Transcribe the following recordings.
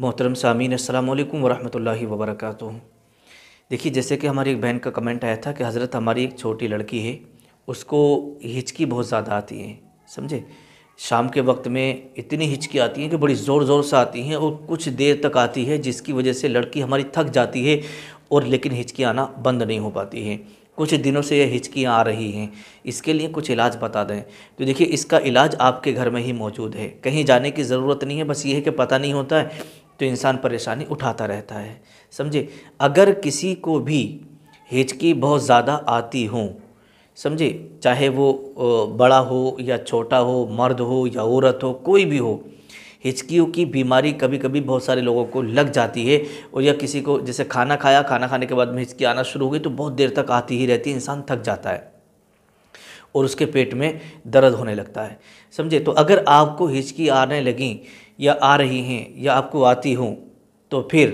मोहतरम सामीन अल्लाम वरहमल वबरक देखिए जैसे कि हमारी एक बहन का कमेंट आया था कि हज़रत हमारी एक छोटी लड़की है उसको हिचकी बहुत ज़्यादा आती है समझे शाम के वक्त में इतनी हिचकी आती हैं कि बड़ी ज़ोर ज़ोर से आती हैं और कुछ देर तक आती है जिसकी वजह से लड़की हमारी थक जाती है और लेकिन हिचकी आना बंद नहीं हो पाती है कुछ दिनों से यह हिचकियाँ आ रही हैं इसके लिए कुछ इलाज बता दें तो देखिए इसका इलाज आपके घर में ही मौजूद है कहीं जाने की ज़रूरत नहीं है बस ये है कि पता नहीं होता है तो इंसान परेशानी उठाता रहता है समझे अगर किसी को भी हिचकी बहुत ज़्यादा आती हो समझे चाहे वो बड़ा हो या छोटा हो मर्द हो या औरत हो कोई भी हो हिचकियों की बीमारी कभी कभी बहुत सारे लोगों को लग जाती है और या किसी को जैसे खाना खाया खाना खाने के बाद में हिचकी आना शुरू हो गई तो बहुत देर तक आती ही रहती है इंसान थक जाता है और उसके पेट में दर्द होने लगता है समझे तो अगर आपको हिचकी आने लगी या आ रही हैं या आपको आती हूँ तो फिर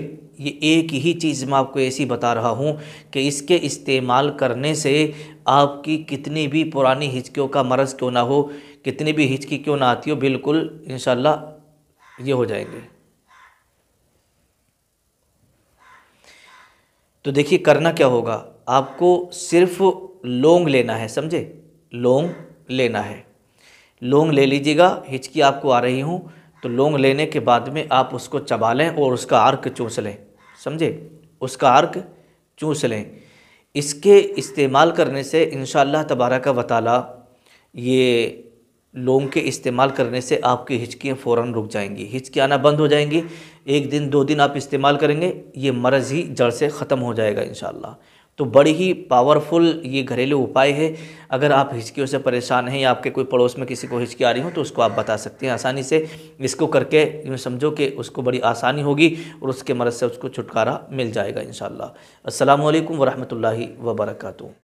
ये एक ही चीज़ मैं आपको ऐसी बता रहा हूँ कि इसके इस्तेमाल करने से आपकी कितनी भी पुरानी हिचकियों का मरज़ क्यों ना हो कितनी भी हिचकी क्यों ना आती हो बिल्कुल इन ये हो जाएंगे तो देखिए करना क्या होगा आपको सिर्फ लोंग लेना है समझे लोंग लेना है लोंग ले लीजिएगा हिचकी आपको आ रही हूँ तो लौंग लेने के बाद में आप उसको चबा लें और उसका अर्क चूस लें समझे उसका अर्क चूस लें इसके इस्तेमाल करने से इन तबारा का वाल ये लोंग के इस्तेमाल करने से आपकी हिचकियाँ फ़ौर रुक जाएंगी हिचकी आना बंद हो जाएंगी एक दिन दो दिन आप इस्तेमाल करेंगे ये मरज़ ही जड़ से ख़त्म हो जाएगा इन तो बड़ी ही पावरफुल ये घरेलू उपाय है अगर आप हिचकियों से परेशान हैं या आपके कोई पड़ोस में किसी को हिचकी आ रही हो तो उसको आप बता सकते हैं आसानी से इसको करके यूँ समझो कि उसको बड़ी आसानी होगी और उसके मदद से उसको छुटकारा मिल जाएगा इन शाला असलकम वरहमल वर्का